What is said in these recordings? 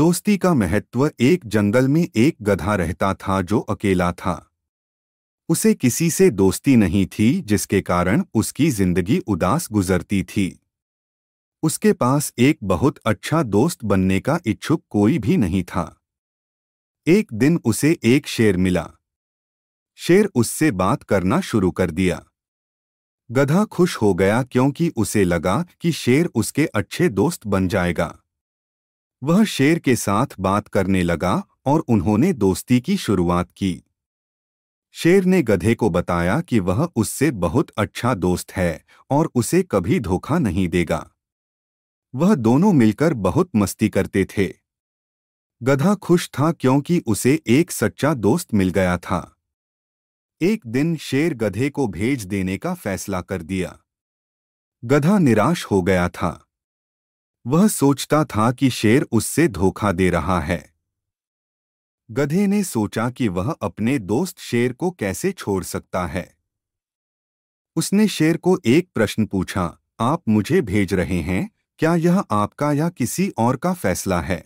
दोस्ती का महत्व एक जंगल में एक गधा रहता था जो अकेला था उसे किसी से दोस्ती नहीं थी जिसके कारण उसकी जिंदगी उदास गुजरती थी उसके पास एक बहुत अच्छा दोस्त बनने का इच्छुक कोई भी नहीं था एक दिन उसे एक शेर मिला शेर उससे बात करना शुरू कर दिया गधा खुश हो गया क्योंकि उसे लगा कि शेर उसके अच्छे दोस्त बन जाएगा वह शेर के साथ बात करने लगा और उन्होंने दोस्ती की शुरुआत की शेर ने गधे को बताया कि वह उससे बहुत अच्छा दोस्त है और उसे कभी धोखा नहीं देगा वह दोनों मिलकर बहुत मस्ती करते थे गधा खुश था क्योंकि उसे एक सच्चा दोस्त मिल गया था एक दिन शेर गधे को भेज देने का फैसला कर दिया गधा निराश हो गया था वह सोचता था कि शेर उससे धोखा दे रहा है गधे ने सोचा कि वह अपने दोस्त शेर को कैसे छोड़ सकता है उसने शेर को एक प्रश्न पूछा आप मुझे भेज रहे हैं क्या यह आपका या किसी और का फैसला है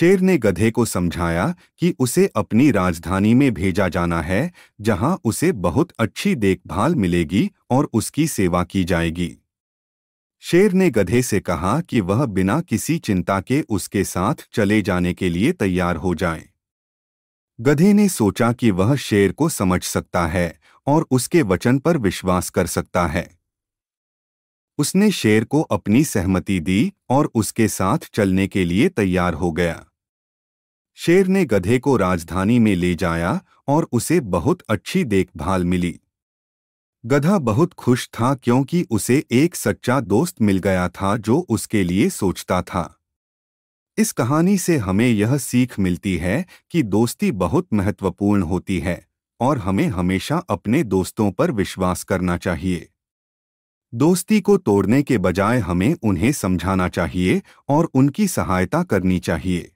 शेर ने गधे को समझाया कि उसे अपनी राजधानी में भेजा जाना है जहां उसे बहुत अच्छी देखभाल मिलेगी और उसकी सेवा की जाएगी शेर ने गधे से कहा कि वह बिना किसी चिंता के उसके साथ चले जाने के लिए तैयार हो जाए गधे ने सोचा कि वह शेर को समझ सकता है और उसके वचन पर विश्वास कर सकता है उसने शेर को अपनी सहमति दी और उसके साथ चलने के लिए तैयार हो गया शेर ने गधे को राजधानी में ले जाया और उसे बहुत अच्छी देखभाल मिली गधा बहुत खुश था क्योंकि उसे एक सच्चा दोस्त मिल गया था जो उसके लिए सोचता था इस कहानी से हमें यह सीख मिलती है कि दोस्ती बहुत महत्वपूर्ण होती है और हमें हमेशा अपने दोस्तों पर विश्वास करना चाहिए दोस्ती को तोड़ने के बजाय हमें उन्हें समझाना चाहिए और उनकी सहायता करनी चाहिए